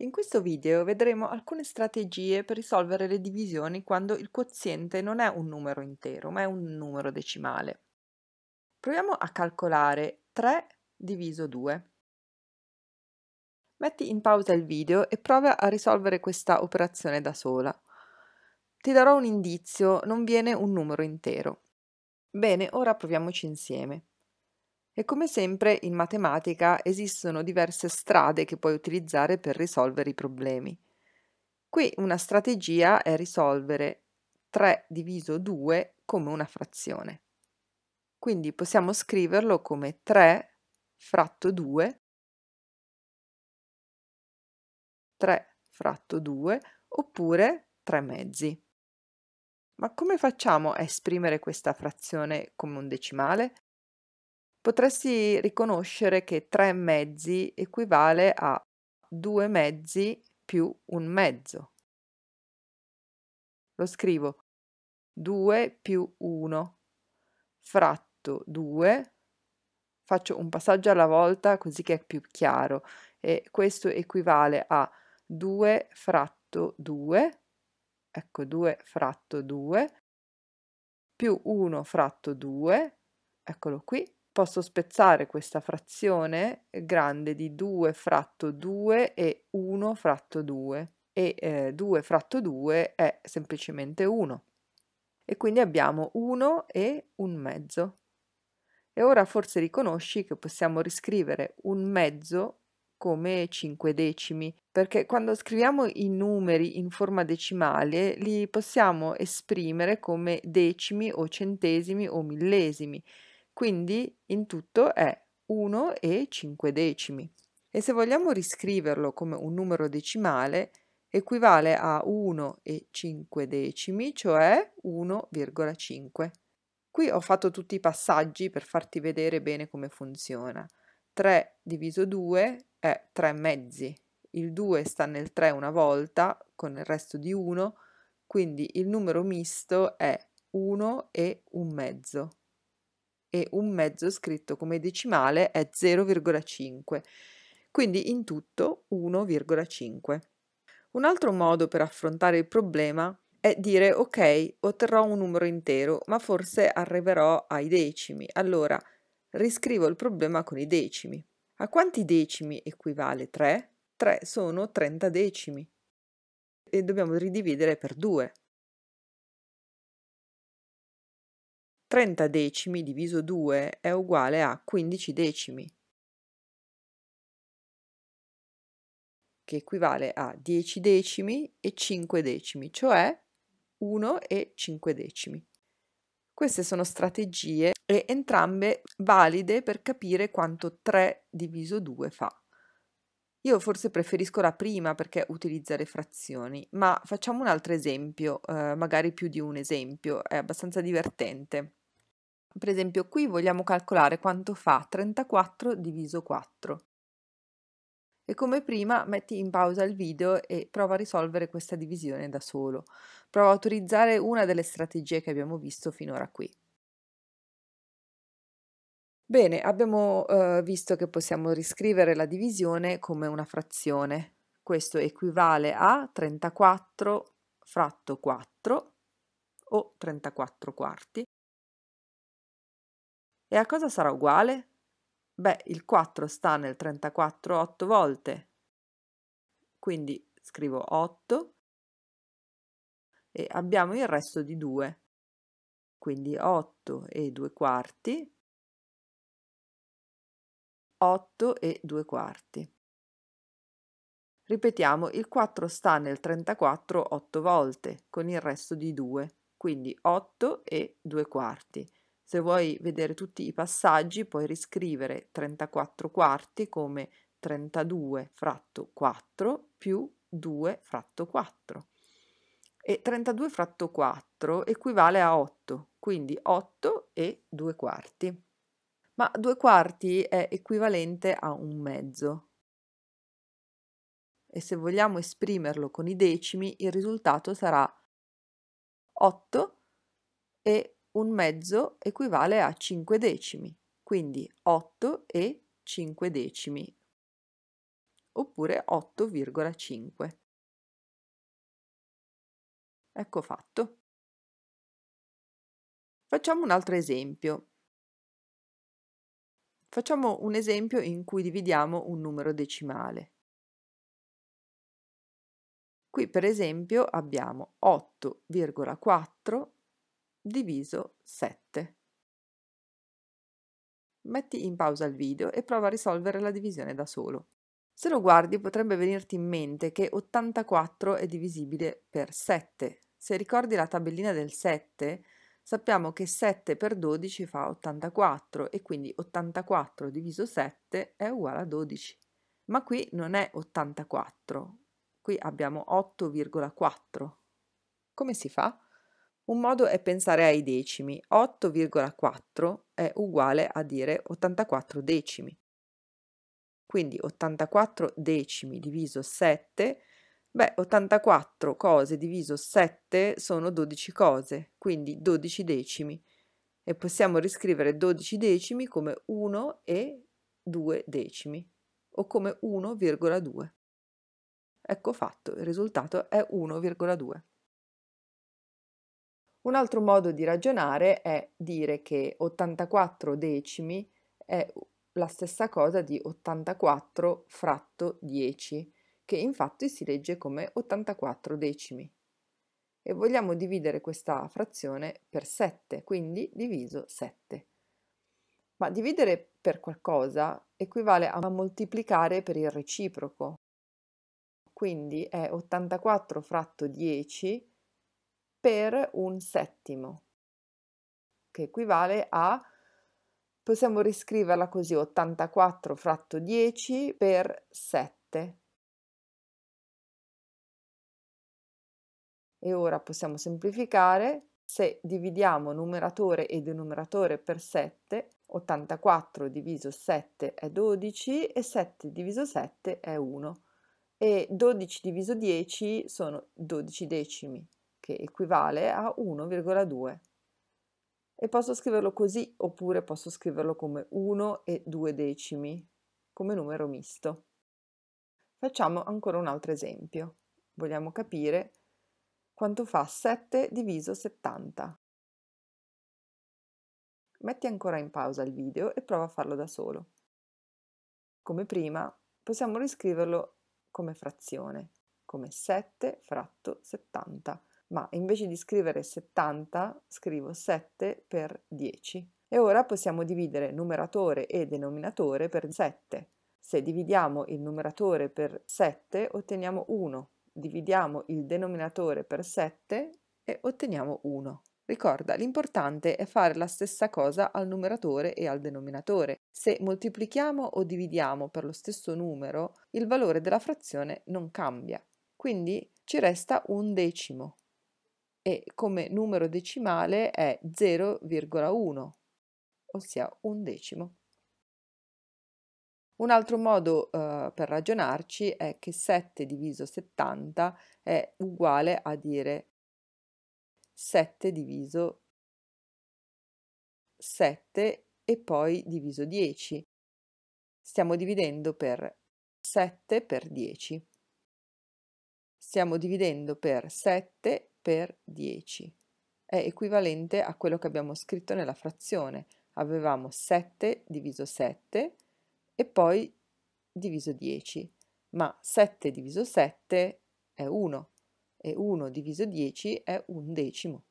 In questo video vedremo alcune strategie per risolvere le divisioni quando il quoziente non è un numero intero, ma è un numero decimale. Proviamo a calcolare 3 diviso 2. Metti in pausa il video e prova a risolvere questa operazione da sola. Ti darò un indizio, non viene un numero intero. Bene, ora proviamoci insieme. E come sempre in matematica esistono diverse strade che puoi utilizzare per risolvere i problemi. Qui una strategia è risolvere 3 diviso 2 come una frazione. Quindi possiamo scriverlo come 3 fratto 2, 3 fratto 2 oppure 3 mezzi. Ma come facciamo a esprimere questa frazione come un decimale? potresti riconoscere che tre mezzi equivale a due mezzi più un mezzo. Lo scrivo 2 più 1 fratto 2, faccio un passaggio alla volta così che è più chiaro e questo equivale a 2 fratto 2, ecco 2 fratto 2, più 1 fratto 2, eccolo qui, posso spezzare questa frazione eh, grande di 2 fratto 2 e 1 fratto 2 e eh, 2 fratto 2 è semplicemente 1 e quindi abbiamo 1 e un mezzo. E ora forse riconosci che possiamo riscrivere un mezzo come 5 decimi, perché quando scriviamo i numeri in forma decimale li possiamo esprimere come decimi o centesimi o millesimi quindi in tutto è 1 e 5 decimi. E se vogliamo riscriverlo come un numero decimale, equivale a 1 e 5 decimi, cioè 1,5. Qui ho fatto tutti i passaggi per farti vedere bene come funziona. 3 diviso 2 è 3 mezzi. Il 2 sta nel 3 una volta con il resto di 1, quindi il numero misto è 1 e un mezzo e un mezzo scritto come decimale è 0,5, quindi in tutto 1,5. Un altro modo per affrontare il problema è dire ok, otterrò un numero intero, ma forse arriverò ai decimi, allora riscrivo il problema con i decimi. A quanti decimi equivale 3? 3 sono 30 decimi e dobbiamo ridividere per 2. 30 decimi diviso 2 è uguale a 15 decimi, che equivale a 10 decimi e 5 decimi, cioè 1 e 5 decimi. Queste sono strategie e entrambe valide per capire quanto 3 diviso 2 fa. Io forse preferisco la prima perché utilizza le frazioni, ma facciamo un altro esempio, eh, magari più di un esempio, è abbastanza divertente. Per esempio qui vogliamo calcolare quanto fa 34 diviso 4. E come prima metti in pausa il video e prova a risolvere questa divisione da solo. Prova a utilizzare una delle strategie che abbiamo visto finora qui. Bene, abbiamo eh, visto che possiamo riscrivere la divisione come una frazione. Questo equivale a 34 fratto 4 o 34 quarti e a cosa sarà uguale? Beh, il 4 sta nel 34 8 volte. Quindi scrivo 8 e abbiamo il resto di 2. Quindi 8 e 2 quarti, 8 e 2 quarti. Ripetiamo, il 4 sta nel 34 8 volte con il resto di 2, quindi 8 e 2 quarti. Se vuoi vedere tutti i passaggi puoi riscrivere 34 quarti come 32 fratto 4 più 2 fratto 4. E 32 fratto 4 equivale a 8, quindi 8 e 2 quarti. Ma 2 quarti è equivalente a un mezzo. E se vogliamo esprimerlo con i decimi, il risultato sarà 8 e un mezzo equivale a 5 decimi, quindi 8 e 5 decimi, oppure 8,5. Ecco fatto. Facciamo un altro esempio. Facciamo un esempio in cui dividiamo un numero decimale. Qui per esempio abbiamo 8,4 diviso 7. Metti in pausa il video e prova a risolvere la divisione da solo. Se lo guardi potrebbe venirti in mente che 84 è divisibile per 7. Se ricordi la tabellina del 7, sappiamo che 7 per 12 fa 84 e quindi 84 diviso 7 è uguale a 12. Ma qui non è 84, qui abbiamo 8,4. Come si fa? Un modo è pensare ai decimi. 8,4 è uguale a dire 84 decimi. Quindi 84 decimi diviso 7, beh 84 cose diviso 7 sono 12 cose, quindi 12 decimi. E possiamo riscrivere 12 decimi come 1 e 2 decimi o come 1,2. Ecco fatto, il risultato è 1,2. Un altro modo di ragionare è dire che 84 decimi è la stessa cosa di 84 fratto 10, che infatti si legge come 84 decimi. E vogliamo dividere questa frazione per 7, quindi diviso 7. Ma dividere per qualcosa equivale a moltiplicare per il reciproco. Quindi è 84 fratto 10 per un settimo, che equivale a, possiamo riscriverla così, 84 fratto 10 per 7. E ora possiamo semplificare, se dividiamo numeratore e denominatore per 7, 84 diviso 7 è 12 e 7 diviso 7 è 1 e 12 diviso 10 sono 12 decimi che equivale a 1,2. E posso scriverlo così oppure posso scriverlo come 1 e 2 decimi, come numero misto. Facciamo ancora un altro esempio. Vogliamo capire quanto fa 7 diviso 70. Metti ancora in pausa il video e prova a farlo da solo. Come prima, possiamo riscriverlo come frazione, come 7 fratto 70 ma invece di scrivere 70 scrivo 7 per 10. E ora possiamo dividere numeratore e denominatore per 7. Se dividiamo il numeratore per 7 otteniamo 1, dividiamo il denominatore per 7 e otteniamo 1. Ricorda, l'importante è fare la stessa cosa al numeratore e al denominatore. Se moltiplichiamo o dividiamo per lo stesso numero, il valore della frazione non cambia. Quindi ci resta un decimo e come numero decimale è 0,1, ossia un decimo. Un altro modo eh, per ragionarci è che 7 diviso 70 è uguale a dire 7 diviso 7 e poi diviso 10. Stiamo dividendo per 7 per 10. Stiamo dividendo per 7 per 10. È equivalente a quello che abbiamo scritto nella frazione. Avevamo 7 diviso 7 e poi diviso 10, ma 7 diviso 7 è 1 e 1 diviso 10 è un decimo.